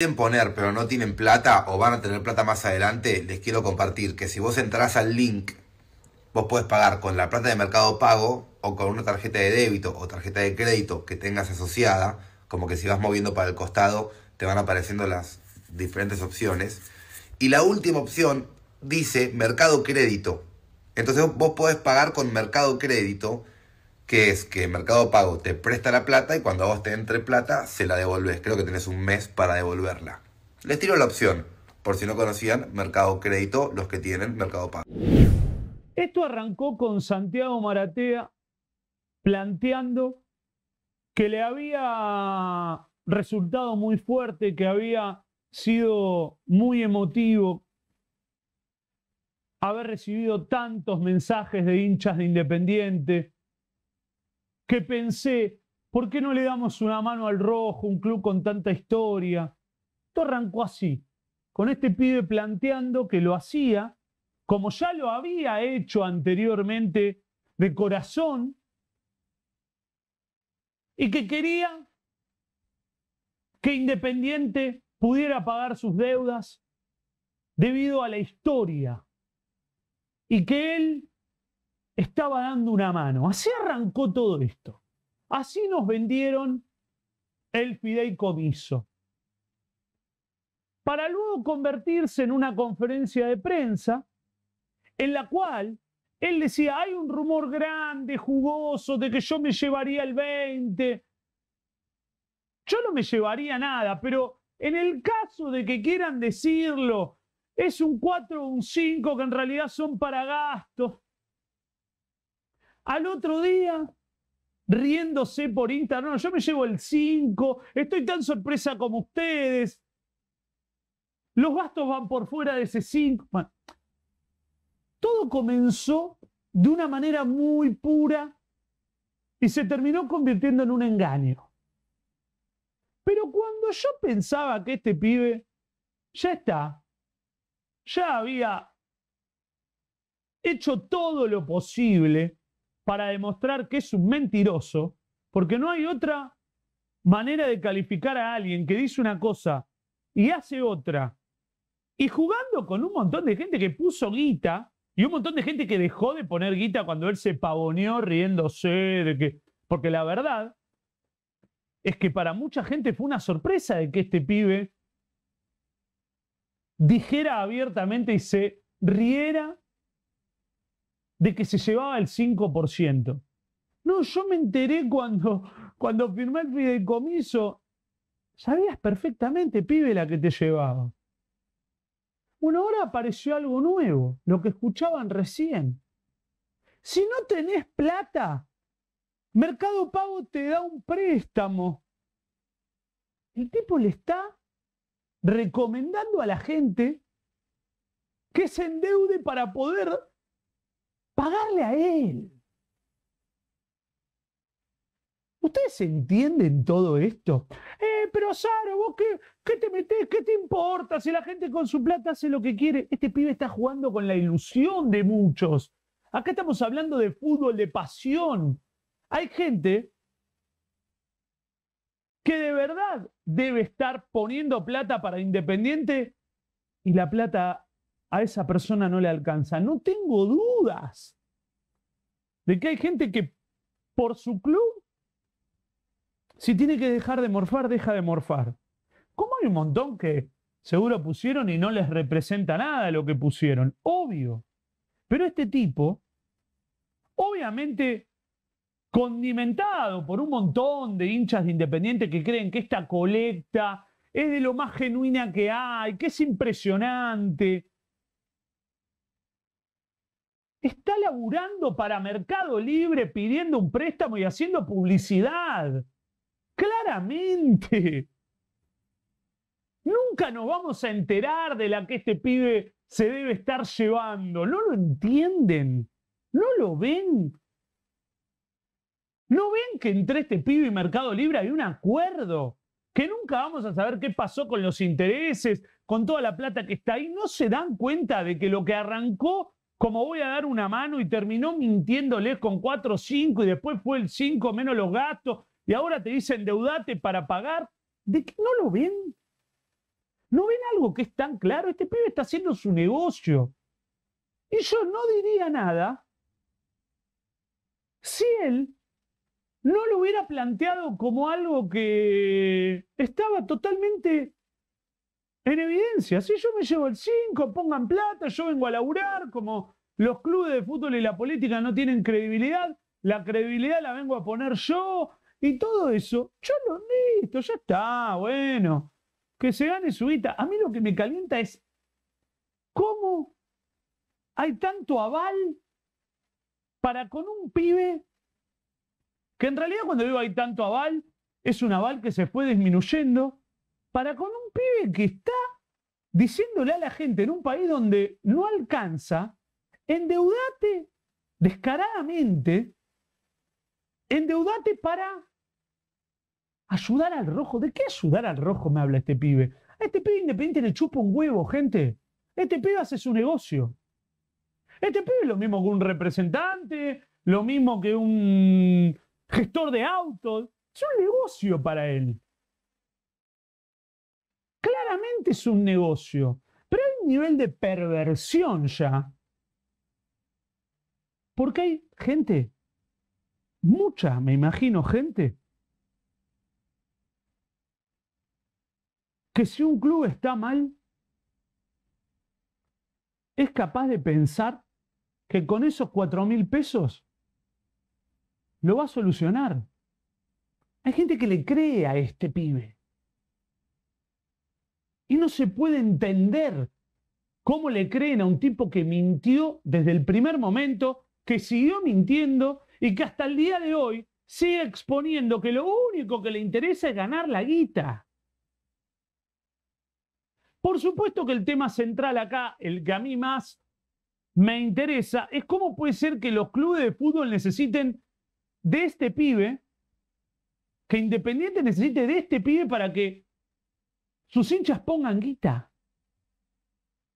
quieren poner pero no tienen plata o van a tener plata más adelante, les quiero compartir que si vos entras al link, vos podés pagar con la plata de mercado pago o con una tarjeta de débito o tarjeta de crédito que tengas asociada, como que si vas moviendo para el costado te van apareciendo las diferentes opciones. Y la última opción dice mercado crédito. Entonces vos podés pagar con mercado crédito que es que Mercado Pago te presta la plata y cuando vos te entre plata, se la devolves. Creo que tenés un mes para devolverla. Les tiro la opción, por si no conocían Mercado Crédito, los que tienen Mercado Pago. Esto arrancó con Santiago Maratea planteando que le había resultado muy fuerte, que había sido muy emotivo haber recibido tantos mensajes de hinchas de Independiente, que pensé, ¿por qué no le damos una mano al rojo, un club con tanta historia? Esto arrancó así, con este pibe planteando que lo hacía, como ya lo había hecho anteriormente de corazón, y que quería que Independiente pudiera pagar sus deudas debido a la historia y que él estaba dando una mano. Así arrancó todo esto. Así nos vendieron el fideicomiso. Para luego convertirse en una conferencia de prensa en la cual él decía, hay un rumor grande, jugoso, de que yo me llevaría el 20. Yo no me llevaría nada, pero en el caso de que quieran decirlo, es un 4 o un 5 que en realidad son para gastos. Al otro día, riéndose por Instagram, yo me llevo el 5, estoy tan sorpresa como ustedes. Los gastos van por fuera de ese 5. todo comenzó de una manera muy pura y se terminó convirtiendo en un engaño. Pero cuando yo pensaba que este pibe ya está, ya había hecho todo lo posible para demostrar que es un mentiroso, porque no hay otra manera de calificar a alguien que dice una cosa y hace otra, y jugando con un montón de gente que puso guita y un montón de gente que dejó de poner guita cuando él se pavoneó riéndose de que... Porque la verdad es que para mucha gente fue una sorpresa de que este pibe dijera abiertamente y se riera de que se llevaba el 5%. No, yo me enteré cuando, cuando firmé el fideicomiso. Sabías perfectamente, pibe, la que te llevaba. Bueno, ahora apareció algo nuevo, lo que escuchaban recién. Si no tenés plata, Mercado Pago te da un préstamo. El tipo le está recomendando a la gente que se endeude para poder Pagarle a Él. ¿Ustedes entienden todo esto? Eh, pero Saro, vos qué, qué te metés, qué te importa si la gente con su plata hace lo que quiere. Este pibe está jugando con la ilusión de muchos. Acá estamos hablando de fútbol, de pasión. Hay gente que de verdad debe estar poniendo plata para Independiente y la plata a esa persona no le alcanza. No tengo dudas de que hay gente que por su club, si tiene que dejar de morfar, deja de morfar. ¿Cómo hay un montón que seguro pusieron y no les representa nada lo que pusieron? Obvio. Pero este tipo, obviamente condimentado por un montón de hinchas de Independiente que creen que esta colecta es de lo más genuina que hay, que es impresionante, está laburando para Mercado Libre pidiendo un préstamo y haciendo publicidad. Claramente. Nunca nos vamos a enterar de la que este pibe se debe estar llevando. No lo entienden. No lo ven. No ven que entre este pibe y Mercado Libre hay un acuerdo. Que nunca vamos a saber qué pasó con los intereses, con toda la plata que está ahí. No se dan cuenta de que lo que arrancó como voy a dar una mano y terminó mintiéndole con 4 o 5 y después fue el 5 menos los gastos y ahora te dice endeudate para pagar. ¿De qué no lo ven? ¿No ven algo que es tan claro? Este pibe está haciendo su negocio. Y yo no diría nada si él no lo hubiera planteado como algo que estaba totalmente en evidencia. Si yo me llevo el 5, pongan plata, yo vengo a laburar, como los clubes de fútbol y la política no tienen credibilidad, la credibilidad la vengo a poner yo y todo eso. Yo lo necesito ya está, bueno. Que se gane su vida. A mí lo que me calienta es cómo hay tanto aval para con un pibe que en realidad cuando digo hay tanto aval, es un aval que se fue disminuyendo para con un pibe que está diciéndole a la gente en un país donde no alcanza, endeudate descaradamente, endeudate para ayudar al rojo. ¿De qué ayudar al rojo me habla este pibe? A este pibe independiente le chupa un huevo, gente. Este pibe hace su negocio. Este pibe es lo mismo que un representante, lo mismo que un gestor de autos. Es un negocio para él claramente es un negocio, pero hay un nivel de perversión ya. Porque hay gente, mucha, me imagino, gente, que si un club está mal, es capaz de pensar que con esos cuatro mil pesos lo va a solucionar. Hay gente que le cree a este pibe. Y no se puede entender cómo le creen a un tipo que mintió desde el primer momento, que siguió mintiendo y que hasta el día de hoy sigue exponiendo que lo único que le interesa es ganar la guita. Por supuesto que el tema central acá, el que a mí más me interesa, es cómo puede ser que los clubes de fútbol necesiten de este pibe, que Independiente necesite de este pibe para que sus hinchas pongan guita.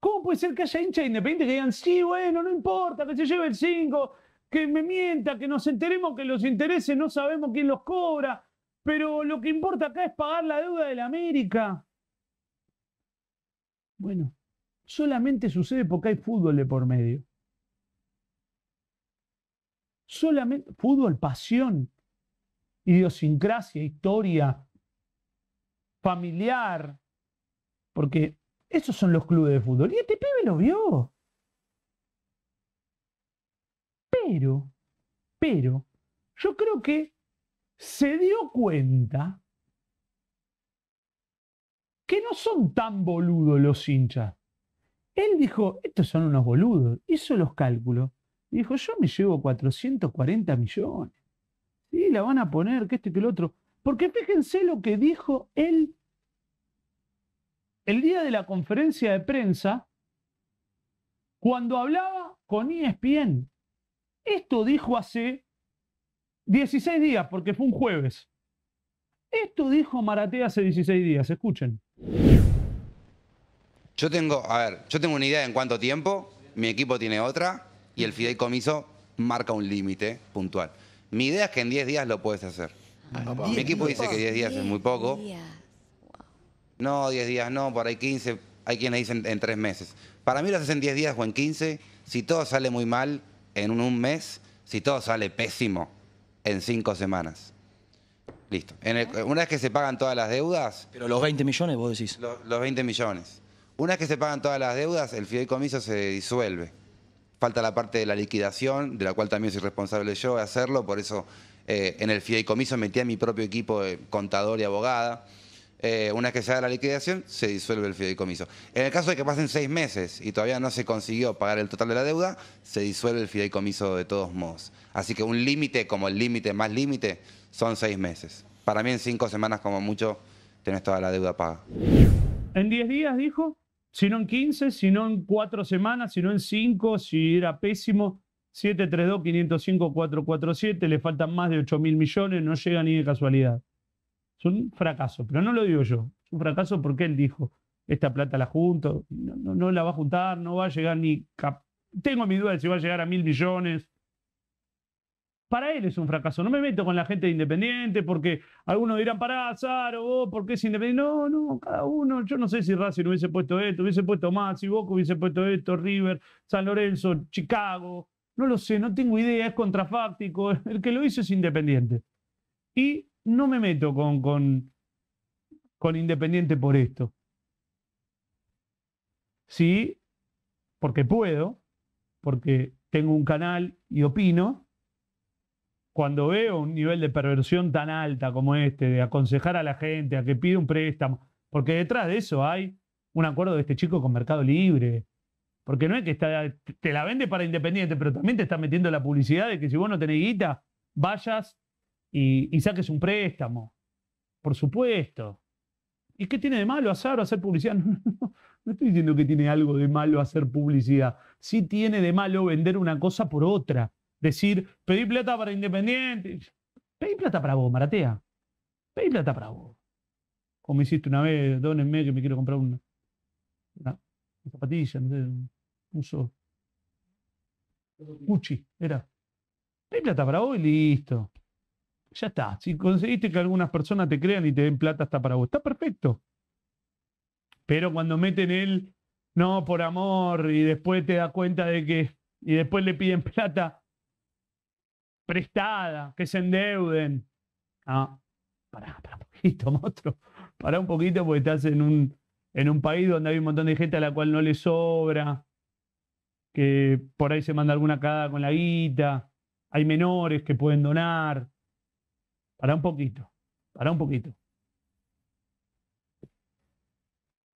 ¿Cómo puede ser que haya hinchas independientes que digan, sí, bueno, no importa, que se lleve el 5, que me mienta, que nos enteremos que los intereses no sabemos quién los cobra, pero lo que importa acá es pagar la deuda de la América? Bueno, solamente sucede porque hay fútbol de por medio. Solamente fútbol, pasión, idiosincrasia, historia, familiar, porque esos son los clubes de fútbol. Y este pibe lo vio. Pero, pero, yo creo que se dio cuenta que no son tan boludos los hinchas. Él dijo, estos son unos boludos. Hizo los cálculos. Dijo, yo me llevo 440 millones. Y la van a poner, que este, que el otro. Porque fíjense lo que dijo él el día de la conferencia de prensa, cuando hablaba con ESPN. Esto dijo hace 16 días, porque fue un jueves. Esto dijo Maratea hace 16 días, escuchen. Yo tengo, a ver, yo tengo una idea en cuánto tiempo, mi equipo tiene otra y el fideicomiso marca un límite puntual. Mi idea es que en 10 días lo puedes hacer. Mi equipo dice que 10 días es muy poco. No, 10 días no, por ahí 15. Hay quienes dicen en 3 meses. Para mí lo hacen en 10 días o en 15. Si todo sale muy mal, en un mes. Si todo sale pésimo, en 5 semanas. Listo. una vez que se pagan todas las deudas. Pero los 20 millones, vos decís. Los, los 20 millones. Una vez que se pagan todas las deudas, el fideicomiso se disuelve. Falta la parte de la liquidación, de la cual también soy responsable yo de hacerlo, por eso eh, en el fideicomiso metí mi propio equipo de contador y abogada. Eh, una vez que se haga la liquidación, se disuelve el fideicomiso. En el caso de que pasen seis meses y todavía no se consiguió pagar el total de la deuda, se disuelve el fideicomiso de todos modos. Así que un límite como el límite más límite son seis meses. Para mí en cinco semanas como mucho tenés toda la deuda paga. ¿En diez días dijo? Si no en quince, si no en cuatro semanas, si no en cinco, si era pésimo. 732-505-447, le faltan más de 8 mil millones, no llega ni de casualidad. Es un fracaso, pero no lo digo yo. Es un fracaso porque él dijo, esta plata la junto, no, la va a juntar, no va a llegar ni... Tengo mi duda de si va a llegar a mil millones. Para él es un fracaso. No me meto con la gente de Independiente porque algunos dirán, pará, Saro vos, ¿por es Independiente? No, no, cada uno. Yo no sé si Racing hubiese puesto esto, hubiese puesto más, si Boca hubiese puesto esto, River, San Lorenzo, Chicago. No lo sé, no tengo idea, es contrafáctico, el que lo hizo es Independiente. Y no me meto con, con, con Independiente por esto. Sí, porque puedo, porque tengo un canal y opino, cuando veo un nivel de perversión tan alta como este, de aconsejar a la gente a que pida un préstamo, porque detrás de eso hay un acuerdo de este chico con Mercado Libre, porque no es que te la vende para Independiente, pero también te está metiendo la publicidad de que si vos no tenés guita, vayas y, saques un préstamo. Por supuesto. ¿Y qué tiene de malo hacer o hacer publicidad? No, estoy diciendo que tiene algo de malo hacer publicidad. Sí tiene de malo vender una cosa por otra. Decir, pedí plata para Independiente. Pedí plata para vos, Maratea. Pedí plata para vos. Como hiciste una vez, dónenme que me quiero comprar una, una zapatilla, uso, uchi, era. Hay plata para vos y listo. Ya está. Si conseguiste que algunas personas te crean y te den plata hasta para vos, está perfecto. Pero cuando meten el no por amor y después te das cuenta de que. Y después le piden plata prestada, que se endeuden. Ah, pará, pará un poquito, monstruo. Pará un poquito porque estás en un, en un país donde hay un montón de gente a la cual no le sobra que por ahí se manda alguna cagada con la guita, hay menores que pueden donar. Para un poquito, para un poquito.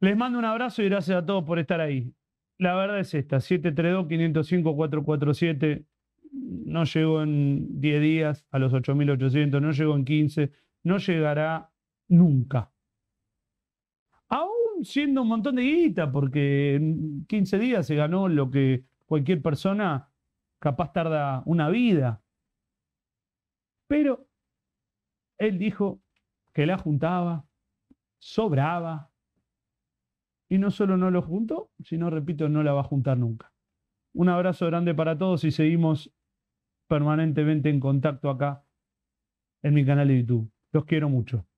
Les mando un abrazo y gracias a todos por estar ahí. La verdad es esta, 732-505-447, no llegó en 10 días a los 8.800, no llegó en 15, no llegará nunca. Aún siendo un montón de guita, porque en 15 días se ganó lo que cualquier persona capaz tarda una vida. Pero él dijo que la juntaba, sobraba, y no solo no lo juntó, sino, repito, no la va a juntar nunca. Un abrazo grande para todos y seguimos permanentemente en contacto acá en mi canal de YouTube. Los quiero mucho.